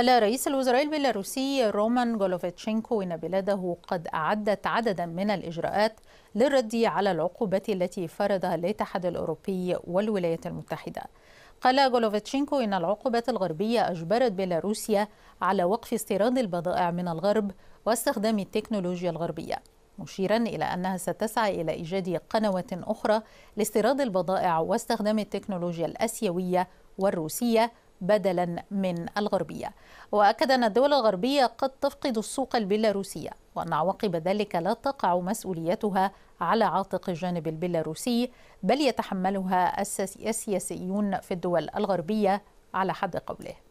قال رئيس الوزراء البيلاروسي رومان جولوفيتشينكو إن بلاده قد أعدت عددا من الإجراءات للرد على العقوبات التي فرضها الاتحاد الأوروبي والولايات المتحدة قال جولوفيتشينكو إن العقوبات الغربية أجبرت بيلاروسيا على وقف استيراد البضائع من الغرب واستخدام التكنولوجيا الغربية مشيرا إلى أنها ستسعى إلى إيجاد قنوة أخرى لاستيراد البضائع واستخدام التكنولوجيا الأسيوية والروسية بدلا من الغربية وأكد أن الدول الغربية قد تفقد السوق البيلاروسية وأن عواقب ذلك لا تقع مسؤوليتها على عاتق الجانب البيلاروسي بل يتحملها السياسيون في الدول الغربية على حد قوله